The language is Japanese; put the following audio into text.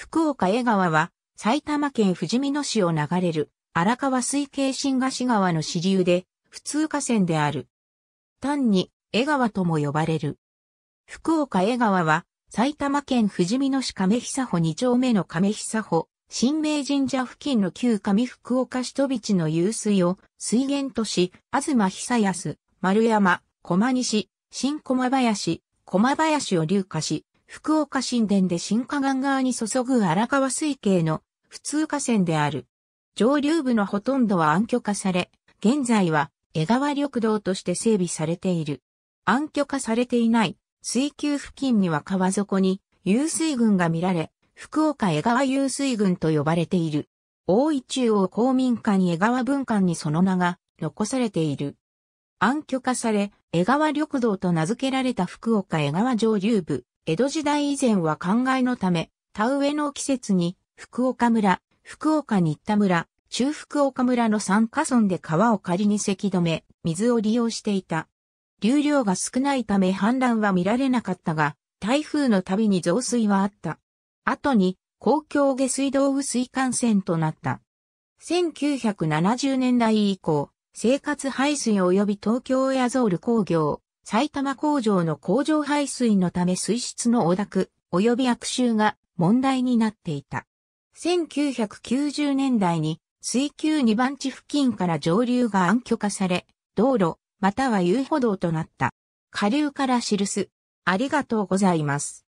福岡江川は埼玉県富士見野市を流れる荒川水系新河岸川の支流で普通河川である。単に江川とも呼ばれる。福岡江川は埼玉県富士見野市亀久保二丁目の亀久保、新明神社付近の旧上福岡市戸地の湧水を水源とし、東久安、丸山、駒西、新駒林、駒林を流下し、福岡新田で新河岸側に注ぐ荒川水系の普通河川である。上流部のほとんどは暗渠化され、現在は江川緑道として整備されている。暗渠化されていない水球付近には川底に湧水群が見られ、福岡江川湧水群と呼ばれている。大井中央公民館に江川文館にその名が残されている。暗渠化され、江川緑道と名付けられた福岡江川上流部。江戸時代以前は考えのため、田植えの季節に、福岡村、福岡新田村、中福岡村の3カ村で川を仮にせき止め、水を利用していた。流量が少ないため氾濫は見られなかったが、台風の度に増水はあった。後に、公共下水道雨水幹線となった。1970年代以降、生活排水及び東京エアゾール工業、埼玉工場の工場排水のため水質の汚濁及び悪臭が問題になっていた。1990年代に水球2番地付近から上流が暗渠化され、道路、または遊歩道となった。下流から記す。ありがとうございます。